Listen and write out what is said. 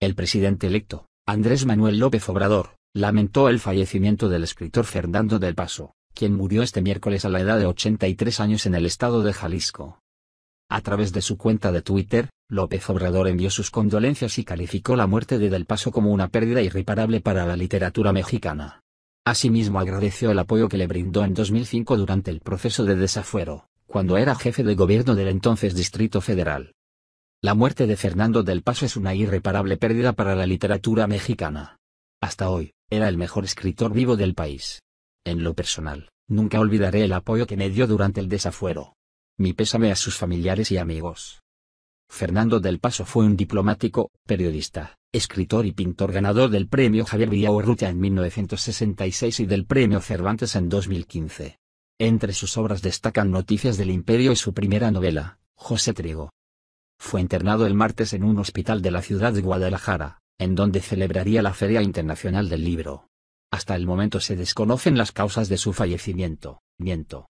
El presidente electo, Andrés Manuel López Obrador, lamentó el fallecimiento del escritor Fernando del Paso, quien murió este miércoles a la edad de 83 años en el estado de Jalisco. A través de su cuenta de Twitter, López Obrador envió sus condolencias y calificó la muerte de Del Paso como una pérdida irreparable para la literatura mexicana. Asimismo agradeció el apoyo que le brindó en 2005 durante el proceso de desafuero, cuando era jefe de gobierno del entonces Distrito Federal. La muerte de Fernando del Paso es una irreparable pérdida para la literatura mexicana. Hasta hoy, era el mejor escritor vivo del país. En lo personal, nunca olvidaré el apoyo que me dio durante el desafuero. Mi pésame a sus familiares y amigos. Fernando del Paso fue un diplomático, periodista, escritor y pintor ganador del premio Javier Villaurrutia en 1966 y del premio Cervantes en 2015. Entre sus obras destacan Noticias del Imperio y su primera novela, José Trigo, fue internado el martes en un hospital de la ciudad de Guadalajara, en donde celebraría la Feria Internacional del Libro. Hasta el momento se desconocen las causas de su fallecimiento. Miento.